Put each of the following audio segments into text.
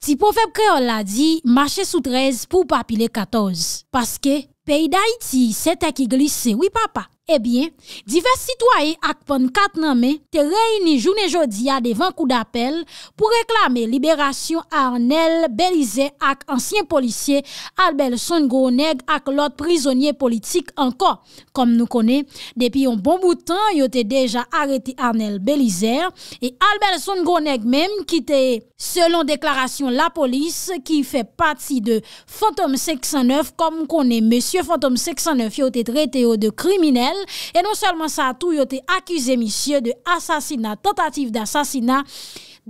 Ti pou feb kre yon la di, mache sou trez pou papile katoz. Paske, pey da iti, se tek igli se wipapa. Ebyen, eh divers sitwaye ak pon 4 nanme te reyini jounen jodi ya devan kou d'apel pou reklame liberasyon Arnel Belizer ak ansyen polisye Albel Son Gournèk ak lot prizonye politik anko. Kom nou kone, depi yon bon boutan, yote deja arete Arnel Belizer e Albel Son Gournèk menm kite selon deklarasyon la polis ki fe pati de Fantom 609 kom kone Monsie Fantom 609 yote trete yo de kriminel Et non seulement ça, tout, a été accusé monsieur de assassinat, tentative d'assassinat,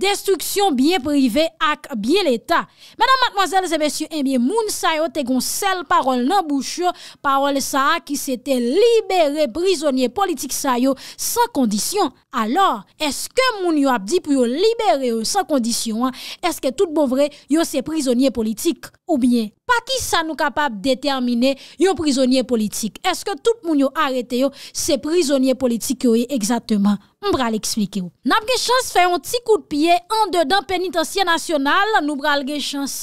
Destruksyon biye prive ak biye l'Etat. Mèdam matmoazèl zè mèsyo, moun sa yo te gon sel parol nan boucho, parol sa ki se te libere prizonye politik sa yo san kondisyon. Alors, eske moun yo apdi pou yo libere yo san kondisyon? Eske tout bonvre yo se prizonye politik ou bien? Pa ki sa nou kapab determinè yo prizonye politik? Eske tout moun yo arete yo se prizonye politik yo e exactement? Mbra l'eksplike ou. Nap ge chans fè yon ti kout piye an de dan penitensye nasyonal, nou mbra l ge chans...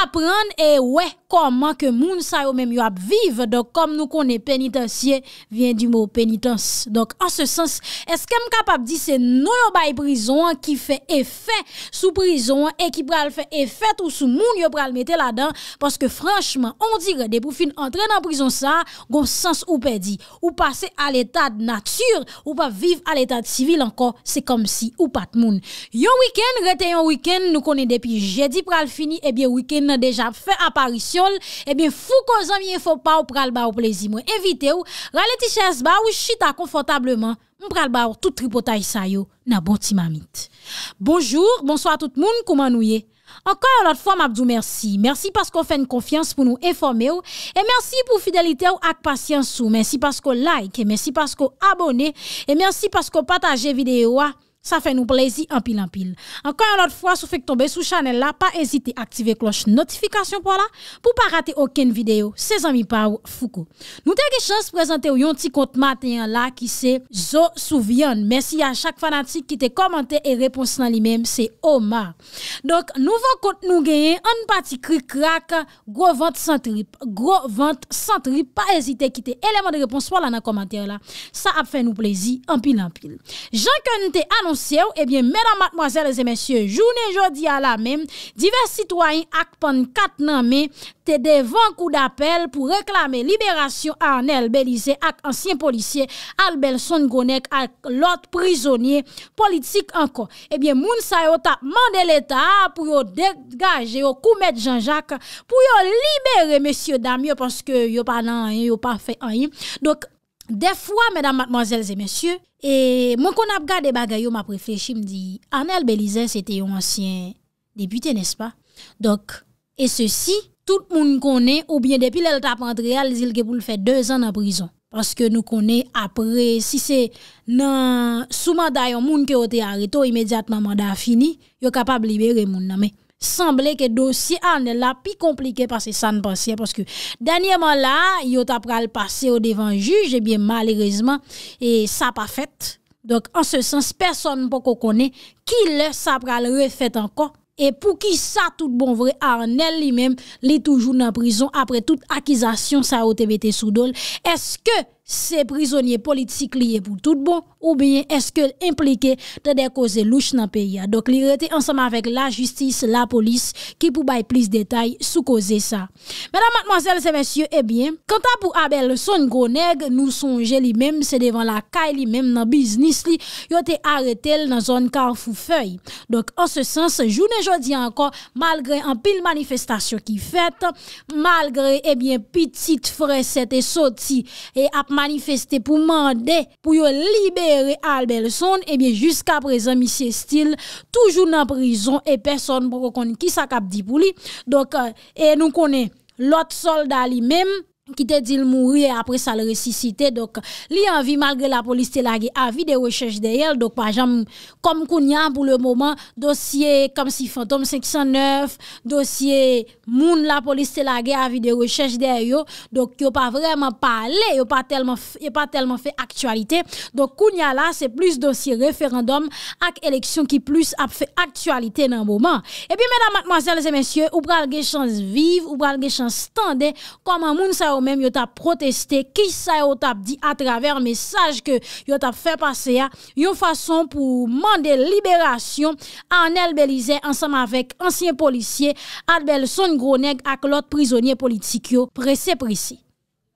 aprenne e we, koman ke moun sa yo men yo ap vive, dok kom nou konen penitensye, vyen di mou penitens. Dok an se sens, eske m kapap di se nou yo baye prizon, ki fe efè sou prizon, e ki pral fe efè tou sou moun yo pral mette la dan, paske franchman, on dire, depou fin entren an prizon sa, gon sens ou pe di, ou pase al etat natyur, ou pa vive al etat sivil anko, se kom si ou pat moun. Yo wikend, rete yon wikend, nou konen depi jedi pral fini, e bien wikend, nan deja fè aparisyon, ebyen eh fou kon zan miye fò pa ou pral ba ou plezimou. Evite ou, ralè ti chèz ba ou chita konfortableman, mpral ba ou tout tripotay sa yo, nan boti mamit. Bonjour, bonsoi tout moun, kouman ouye. Ankon anot fòm abdou, mersi. Mersi paskou fè n konfians pou nou eforme ou, e mersi pou fidelite ou ak pasyans sou. Mersi paskou like, mersi paskou abone, e mersi paskou pataje videyo a. sa fè nou plezi anpil anpil ankon yon lot fwa sou fèk tombe sou chanel la pa ezite aktive kloche notifikasyon pou la pou pa rate oken video se zanmi pa ou fuko nou te ge chans prezante ou yon ti kont matenyan la ki se zo souviyan mersi a chak fanatik ki te komante e repons nan li menm se oma donk nou vok kont nou geyen an pati kri kraka gro vant sentrip pa ezite ki te eleman de repons pou la nan komante la sa ap fè nou plezi anpil anpil Mwen se ou, ebyen, eh menan matmoazel e zemensye, jounen jodi ala mwen, divers sitwany ak pan kat nan me, te de van kou da pel pou reklame liberasyon an el belize ak ansyen policye, al bel son gonek ak lot prizonye politik anko. Ebyen, eh moun sa yo tapman del eta apou yo degaje yo koumet janjak pou yo libere mensyo dami yo panse ke yo pa nan an yon, yo pa fe an yon. De fwa, mèdam matmanzèl zè mèsyè, mwen kon ap gade bagay yo m ap reflechi m di, Anel Belize c'ète yon ansyen deputè nè s'pa? Dok, e sè si, tout moun konè ou bie depi lèl tapant rèal zil ke pou l'fè dèz an ap rizon. Paske nou konè apre, si se nan souman da yon moun ki o te areto, imèdiatman manda a fini, yo kapab libere moun nan mè. semblè ke dosye Arnel la pi komplike pasè sa n'pansè, pasè ke danyèman la, yot ap pral pase ou devan juj, ebyen malerizman, e sa pa fèt. Donk an se sens, person pou ko konè, ki lè sa pral refèt ankon, e pou ki sa tout bon vre, Arnel li mèm, li toujoun nan prizon, apre tout akizasyon sa otè bètè soudol. Eske, se prizonye politik liye pou tout bon ou bien eske implike te dekose louch nan peya. Dok li rete ansama vek la justis, la polis ki pou bay plis detay soukose sa. Mèdam matmoazèl se mèsyo, e bien, kanta pou Abel son gro neg, nou son jè li mèm, se devan la kay li mèm nan biznis li, yo te aretèl nan zon karfou fèy. Dok an se sens, jou ne jodi anko, malgre an pil manifestasyon ki fèt, malgre, e eh bien, pitit fre sete soti, e ap matmoazèl Manifeste pou mande pou yo libere Albert Son Ebyen, eh jiska prezen, misye stil Toujou nan prizon e person pou koni ki sa kap di pou li Donk, e euh, nou koni lot solda li menm ki te dil mouri e apre sa le resisite dok li anvi malge la polis te lage avi de rechèche de yel dok pajam kom kounya pou le mouman dosye kom si fantom 509, dosye moun la polis te lage avi de rechèche de yel, dok yo pa vreman pale, yo pa telman fe aktualite, dok kounya la se plus dosye referendum ak eleksyon ki plus ap fe aktualite nan mouman, e pi mèdam matmase les mèsyè, ou pral ge chans vive ou pral ge chans stande, koman moun sa ou men yon tap proteste, ki sa yon tap di atraver mesaj ke yon tap fe pase ya, yon fason pou mande liberasyon an el belize ansam avek ansyen polisye, Adbel Son Groneg ak lot prizonye politikyo prese presi.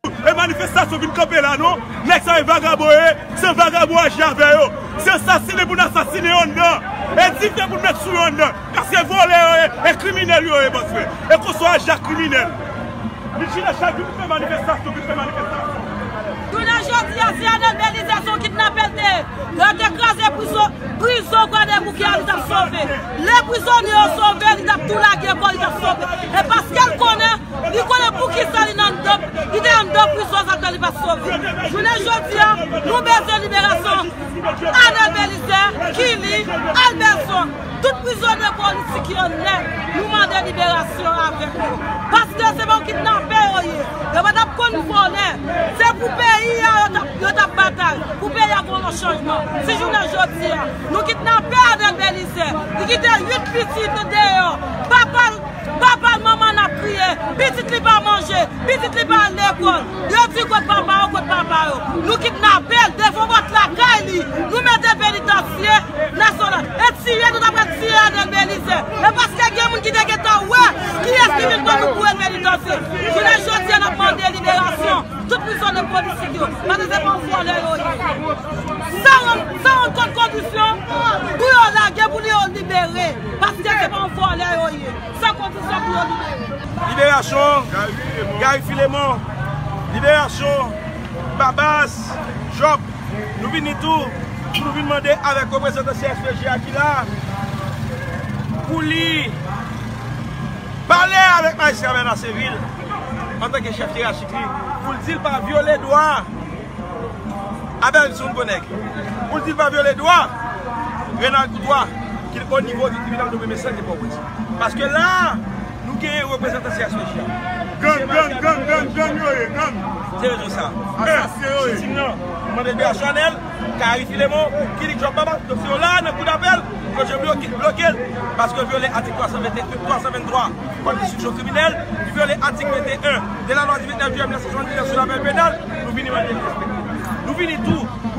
E manifestasyon vin kapela nou, nek sa yon vagabo e, se vagabo a javeyo, se sasine pou nan sasine yon nan, e di fe pou nan sou yon nan, kase volen yon, e krimine yon yon e baswe, e koso a jave krimine yon. Ni chi la chak yon pou fè manifestasyon, pou fè manifestasyon. Yon a jòt yon si an albelizer son kitnapèl te, lò te krasè prison, prison kwa de e pou ki an li ta sove. Le prison li an sove, li tap tou la gen pou li ta sove. E paskal konè, li konè pou ki sali nan dop, li de nan dop prison sa kon li pa sove. Yon a jòt yon, nou bè se liberasyon, an albelizer, ki li, an albelizer. nou zonè kon li sikyonnen, nou mandè liberasyon anvek nou. Paske seman bon ki tnan feyo oh ye, yon vatap kon nou fonnen, se pou peyi an yon tap bataj, pou peyi an fon nou chanjman, se jounen jòt siya, nou ki tnan feyo an den belise, di ki tè yon pisi tè deyo, pa pa loutan. Bitit li pa manje, bitit li pa lepon Yo ti kote paparo, kote paparo Nou kit napel, defon vat lakay li Nou mède benitansye E tiye, nou tapre tiye anel belize E paske gen moun ki deketan wè Ki eski vir kon nou kouè lmenitansye Jounè jòt jè nan pwande liberasyon Toute lison lèpon disidyo Mède zèpon fòlè roye Sè ron, sè ron kon kondisyon Gou yon lage, boun yon libere Paske gen moun fòlè roye Sè kondisyon gou yon libere Liberasyon, Garifilemon, Liberasyon, Babas, Jop, Nouvinitou, Nouvinmande, avek kompresante CSPJ akila, Pouli, Parle avek ma yisraven a Sevil, Manteke Chef Tira Chikli, Pouldil pa viole doa, Averm sou mponek, Pouldil pa viole doa, Renan Koudwa, Kil o nivou dikrivi nan 2005, Pouldil pa viole doa, Kere reprezentasyon Gan, gan, gan, gan, gan, gan Tere josa Mwen bebe a chwane Kari filemon Kili kjwa pabak Nekou dapel Kou jen blokel Pasko vyele atik 323 Kwan kisik chwok kriminel Vyele atik 21 Dela noua 19 jan, mwen se chwande Nekou dapel penal Nou vini manye Nou vini tou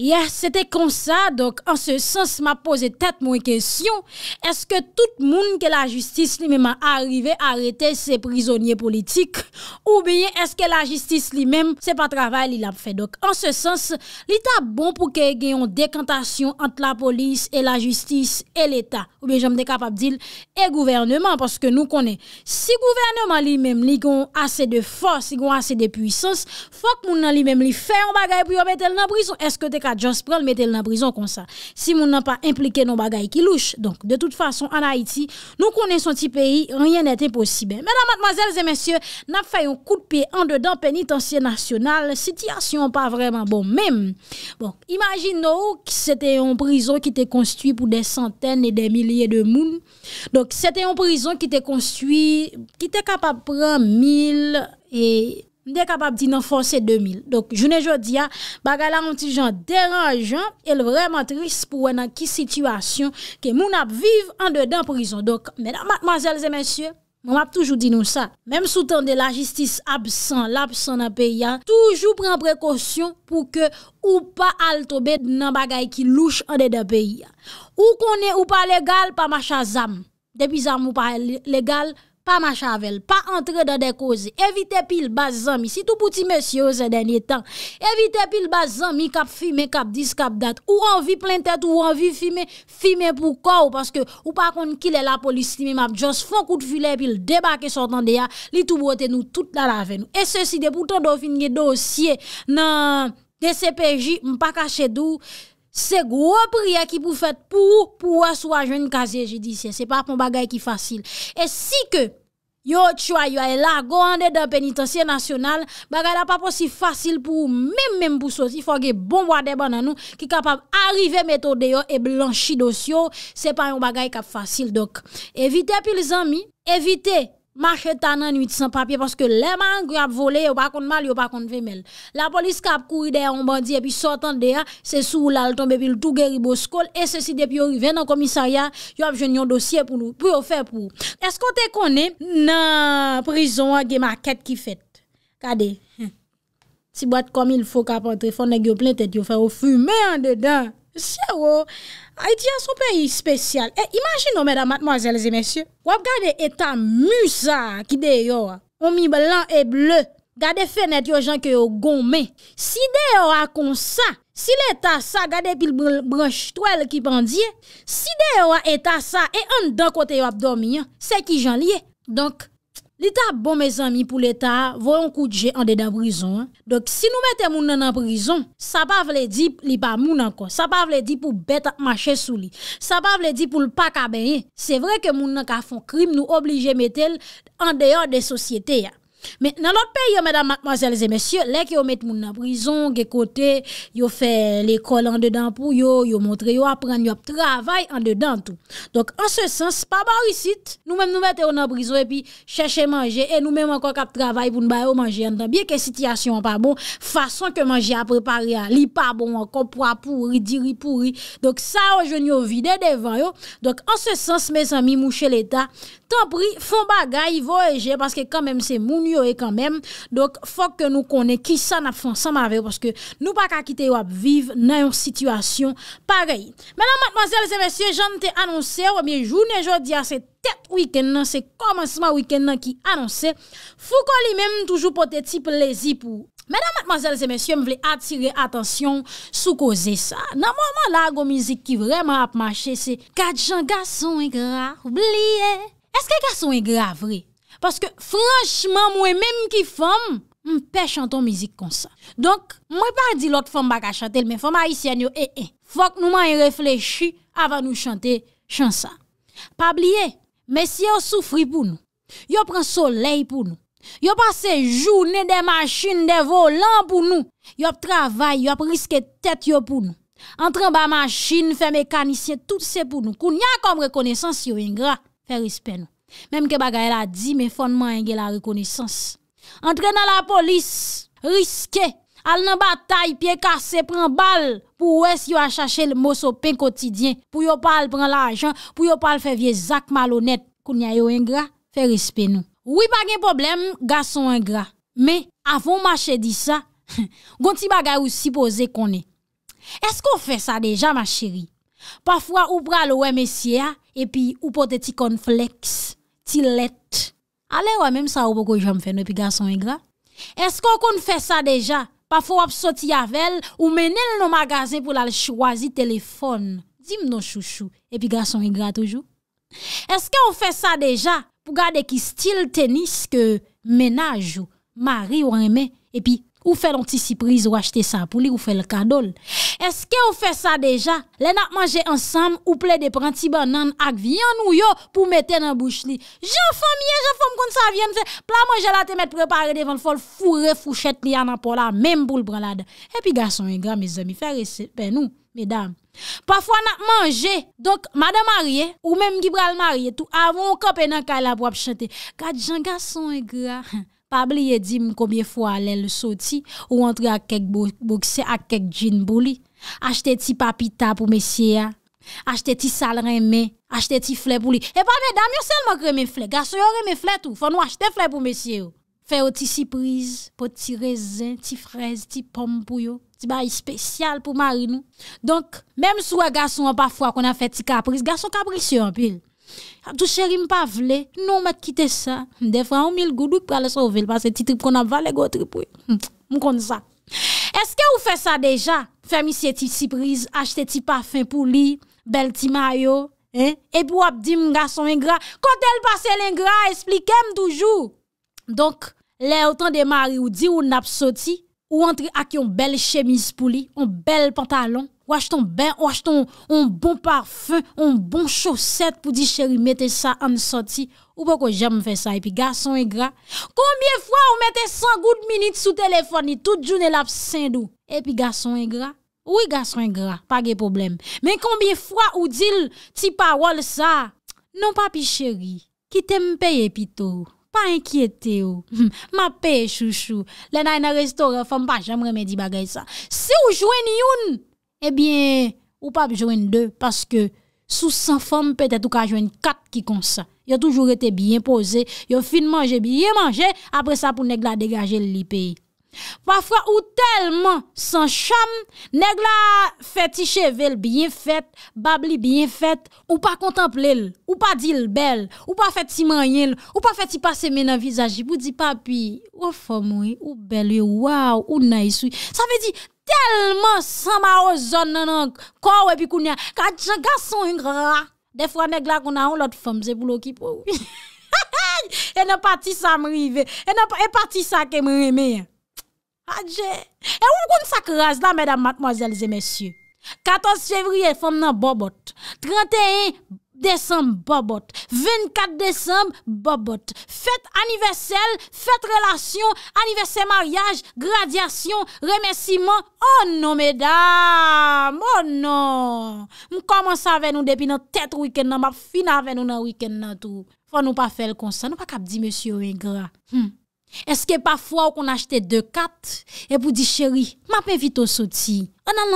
Yes, c'était comme ça, donc en ce sens m'a posé tête mon question est-ce que tout le monde que la justice lui-même a arrivé à arrêter ses prisonniers politiques ou bien est-ce que la justice lui-même c'est pas travail, il l'a fait, donc en ce sens l'état bon pour qu'il y ait un décantation entre la police et la justice et l'état, ou bien j'aime décapable dire, et gouvernement, parce que nous connaissons, si gouvernement lui-même il y a assez de force, il y a assez de puissance, faut que l'on a lui-même fait un bagage pour y mettre dans la prison, est-ce que décapable John Jones pral prison comme ça. Si moun n'a pas impliqué nos bagailles qui louche. Donc de toute façon en Haïti, nous connaissons petit pays, rien n'est impossible. Mesdames, mademoiselles et messieurs, n'a fait un coup de pied en dedans Pénitentiaire national, situation pas vraiment bon même. Bon, imaginons que c'était une prison qui était construite pour des centaines et des milliers de moun. Donc c'était une prison qui était construite qui était capable de prendre Mille et Nde kapap di nan fonse 2000. Donk, jounen jodia, bagay la moun ti jan deranjan, el vreman tris pou wè nan ki situasyon ke moun ap viv an de dan prison. Donk, mè nan, mwazèlze mèsyè, moun ap toujou di nou sa. Mèm sou tan de la jistis absan, l'absan an pe ya, toujou pren prekosyon pou ke ou pa altobe nan bagay ki louch an de dan pe ya. Ou konen ou pa legal, pa macha zam. Depi zam ou pa legal, pa ma chavelle, pa antre da dekose, evite pil baz zami, si tou pouti mesyo zè denye tan, evite pil baz zami, kap fime, kap dis, kap dat, ou anvi plentet, ou anvi fime, fime pou kou, paske ou pa kon kile la polisi, mi map, jons fon kout filè, pil debake sotan de ya, li tou bote nou, tout la lave nou. E se si de poutan do finge dosye nan SCPJ, mpa kache dou, se gwo priye ki pou fet pou pou aswa jwen kaze jidisye, se pa pou bagay ki fasil. E si ke yo chwa yoy la, go an de da penitensye nasyonal, bagay la pa posi fasil pou mèm mèm pousos, ifo ge bon wade ban nan nou, ki kapap arrive meto de yo, e blanchi dos yo, se pa yon bagay kap fasil dok. Evite apil zami, evite. Mache tanan nwit san papye paske lèman gwe ap vole, yo pa kont mal, yo pa kont vemel. La polis kap kouri de a yon bandi e pi sotan de a, se sou lal tombe pi l tou geri bo skol, e se si de pi yo riven nan komisarya, yo ap jen yon dosye pou yo fe pou. Esko te konen nan prizon an gen ma ket ki fet? Kade? Si bat komil fok ap entre, fonnen gen yo plen tet yo fe, yo fume an dedan. Sero! A iti an sou peyi spesyal. E imajin nou mèd a matmòzèl zè mèsyè. Wap gade eta musa ki de yo wap. Omi blan e ble. Gade fenèt yo jan ke yo gome. Si de yo wakonsa. Si le eta sa gade pil broche toèl ki pandye. Si de yo wak eta sa e an do kote yo wap domi yo. Se ki jan liye. Donk. Li ta bon me zami pou l'Etat, voyon kou dje ande da prizon. Dok si nou mette moun nan an prizon, sa pa vle di li pa moun an kon. Sa pa vle di pou bette machè sou li. Sa pa vle di pou l'paka beye. Se vre ke moun nan ka fon krim nou oblije mette an deyon de sosyete ya. Men nan lot pe yo mèdam matmazèl zè mèsyè, lèk yo mèt moun nan brison, ge kote, yo fè l'ekol an dèdan pou yo, yo montre yo apren yo ap travay an dèdan tout. Donk an se sens, pa ba ou yisit, nou mèm nou mèt yo nan brison e pi chèche manje, e nou mèm an kon kap travay pou nou bayo manje an dan. Biè ke sityasyon an pa bon, fason ke manje a prepari a li pa bon, an konpwa pouri, diri pouri. Donk sa ou jen yo vide devan yo. Donk an se sens, mèz an mi mou chè l'état. Tampri fon bagay, voyeje, paske kamem se moun yo e kamem, dok fok ke nou konen ki sa nap fon san mave, paske nou pa kakite yo ap vive nan yon situasyon parey. Menan matmazel se mesye, jan te anonsen, wamey jounen jodi a se tet wiken nan, se komanseman wiken nan ki anonsen, fou kon li menm toujou pote ti plezi pou. Menan matmazel se mesye, m vle atire atensyon sou koze sa. Nan mouman la, go mizik ki vreman ap manche se, kat jan gason e gra, oubliye, Eske kason yon e gra vre? Paske franchman mwen menm ki fom, mwen pe chan ton mizik kon sa. Donk, mwen pa di lot fom baka chante lmen, fom a isen yon e-e. Eh, eh, fok nou man yon e reflechi avan nou chante chan sa. Pa bliye, mesye yon soufri pou nou. Yon pren soley pou nou. Yon pren se jounen de machin, de volan pou nou. Yon pren travay, yon pren riske tet yon pou nou. Entren ba machin, fè mekanisye, tout se pou nou. Koun yon kom rekonesans yon yon gra. Fè rispe nou. Mèm ke bagay la di, mè fonman yengè la rekonesans. Entren nan la polis, riske, al nan batay, piye kase, pren bal, pou ou es yo a chache l mòs o pen kotidyen, pou yo pal pren l ajan, pou yo pal fè vie zak malonet, koun yay yo ingra, fè rispe nou. Ou yi bagen problem, ga son ingra. Mè, avon ma chè di sa, gonti bagay ou si pose konè. Eskou fè sa deja, ma chéri? Pa fwa ou pral wè mesye a, epi ou pote ti kon fleks, ti let. Ale wè mèm sa ou poko jwèm fèn, epi gason e gra. Eske ou kon fè sa deja, pa fwa pso ti yavel, ou menèl nou magaze pou lal chwazi telefon. Dim nou chouchou, epi gason e gra toujou. Eske ou fè sa deja, pou gade ki stil tenis ke menajou, mari wèmè, epi chouchou. Ou fè l'antisiprize ou achete sa pou li ou fè l'kadol. Eske ou fè sa deja? Le nan manje ansam ou ple depranti ban nan ak vyan ou yo pou mette nan bouch li. Je fòm ye, je fòm kon sa vyan. Pla manje la te mette preparé devan fol fure fouchet li anan pou la. Mem bou l'bralade. E pi gason e gran me zemifère se pe nou, me dam. Pafwa nan manje, dok madè marye ou mem gibral marye tou avon kope nan kaila pou ap chante. Kajan gason e gran. Pabli ye di m komye fwa ale le soti, ou antre ak kek bokse, ak kek jine bou li. Achte ti papita pou mesye ya, achte ti salren me, achte ti fle pou li. E pa mè dam, yo sel mokre mè fle, gaso yo remè fle tou, fwa nou achte fle pou mesye yo. Fè yo ti sipriz, poti rezin, ti frez, ti pom pou yo, ti bayi spesyal pou mary nou. Donk, mèm sou e gaso an pa fwa kon a fè ti kapriz, gaso kapriz yon pil. A tou cheri m pa vle, nou m akite sa, m defran ou mi l goudou prale sa ouvel, pase titri prona vle goutri pouye, hm, m konde sa. Eske ou fe sa deja, femi si eti siprize, achete ti parfen pou li, bel ti mayo, epi ou ap di m gason ingra, kote l pase lingra, esplikem toujou. Donk, le otan de mari ou di ou napsoti, ou entri ak yon bel chemise pou li, yon bel pantalon, Wache ton bè, wache ton on bon parfum, bon on bon choset pou di chèri mette sa an soti. Ou pou ko jèm fè sa? E pi gason e gra? Kombye fwa ou mette san gout minit sou telefon ni tout joun el ap sendou? E pi gason e gra? Ou i gason e gra? Pa ge problem. Men kombye fwa ou dil ti parol sa? Non pa pi chèri. Ki tempeye pito. Pa enkyete yo. Ma peye chouchou. Le nan yon restoran fèm pa jèm remedi bagay sa. Se ou jwen yon... Ebyen, eh ou pap jwen 2, paske sou 100 fom petet ou ka jwen 4 ki konsa. Yo toujou ete byen pose, yo fin manje byen manje, apre sa pou neg la degaje li peyi. pafwa ou telman san cham negla feti chevel bien fet, babli bien fet ou pa kontemplel ou pa dil bel, ou pa feti manyen ou pa feti pase men an vizaj jibou di papi, ou fomou ou bel, ou waw, ou naysou sa ve di telman san ma ozon nan an non, kowe pi kounia ka djan gason yon gra defwa negla konan an lot fom ze boulokipo e nan pati sa mri ve e nan pati sa ke mremye Adje, e ou kon sa kras la, mèdam, matmoazèlze, mèsyou? 14 févriye, fòm nan bobot. 31 désemb, bobot. 24 désemb, bobot. Fèt aniversel, fèt relasyon, aniversel maryaj, gradyasyon, remèsyman. Oh non, mèdam! Oh non! Mè koman sa ven nou depi nan tèt wikènd nan, mè fina ven nou nan wikènd nan tou. Fòm nou pa fèl konsan, nou pa kap di mèsyou mèsyou mèsyou mèsyou mèsyou mèsyou mèsyou mèsyou mèsyou mèsyou mèsyou mèsyou mèsyou mèsyou m Eske pa fwa ou kon achete 2-4 E pou di cheri Ma pe vite ou soti Anan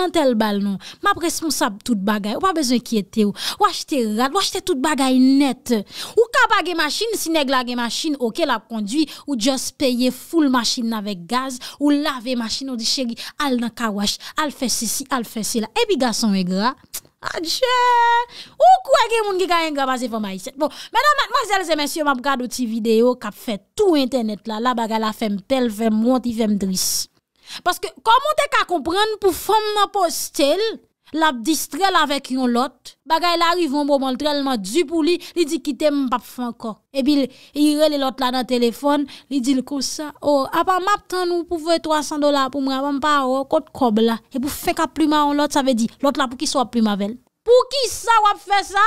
lantel bal non Ma presponsab tout bagay Ou pa bezon ki ete ou Ou achete rad ou achete tout bagay net Ou kapage maschine si neg lage maschine Ou ke la pondu Ou just peye full maschine avek gaz Ou lave maschine Ou di cheri al nan kawash Al fese si al fese la E bi gason e gra Adje, ou kou e gen moun ki kanyen gwa maze fwa ma yise? Bon, mena ma zel zemensye mab gado ti video kap fè tou internet la, la baga la fèm pel, fèm monti, fèm dris. Paske, komon te ka kompran pou fèm nan postel, lap distrel avèk yon lot, baga yon la rivon bo man trelman djupou li, li di kite mbap fèm ko. Ebi, yire li lot la nan telefon, li di l kousa, apan map tan ou pou fè 300 dola pou mbap anpa, apan pa wò kòt kob la, epou fè kap plima an lot, sa vè di, lot la pou ki swa plima vel Pou ki sa wap fè sa?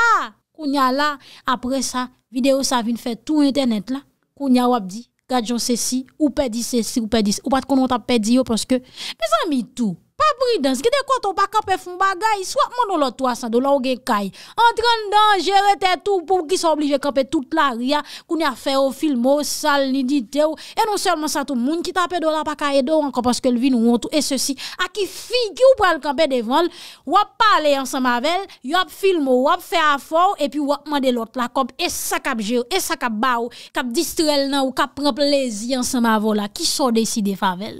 Koun ya la, apre sa, video sa vin fè tou internet la, koun ya wap di, gade joun sè si, ou pè di sè si, ou pè di sè, ou pat konon tap pè di yo, pòske, mè zan mi tou. Pa pridans, gite kwa to pa kape foun bagay, swap man do lot to asan do la ou gen kay. En tren dan, jere te tou pou ki sou oblige kape tout la ria, koun ya fe ou film ou sal ni dite ou, e nou selman sa tou moun ki tape do la pa ka e do an, ka paske lvi nou ontou, e se si. Aki fi ki ou pral kape devon, wap pale yansan mavel, yop film ou wap fe afor, e pi wap man de lot la, kape e sa kape je, e sa kape ba ou, kape distrel nan ou kape preplezi yansan mavel, aki sou desi de favel.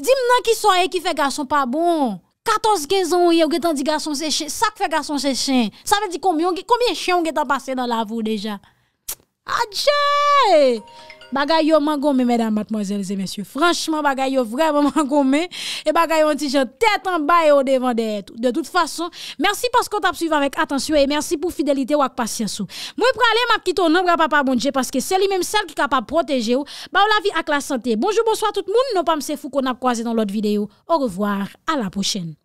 Dim nan ki so e ki fe gason pa bon? 14, 15 an ou ye ou gen tan di gason se chen. Sak fe gason se chen? Sabe di komyon gen, komye chen ou gen tan pase nan lavo deja? Adje! Bagay yo mangome, mesdames, mademoiselles et messieurs. Franchement, bagay yo vraiment mangome. Et bagay yo tête en bas et au devant de tout. De toute façon, merci parce qu'on t'a suivi avec attention et merci pour fidélité ou avec patience. Moi, pour aller, ma petite nombre papa bon Dieu parce que c'est lui-même celle qui est capable de protéger ou, bah, la vie avec la santé. Bonjour, bonsoir tout le monde. Non pas m'se fou qu'on a croisé dans l'autre vidéo. Au revoir, à la prochaine.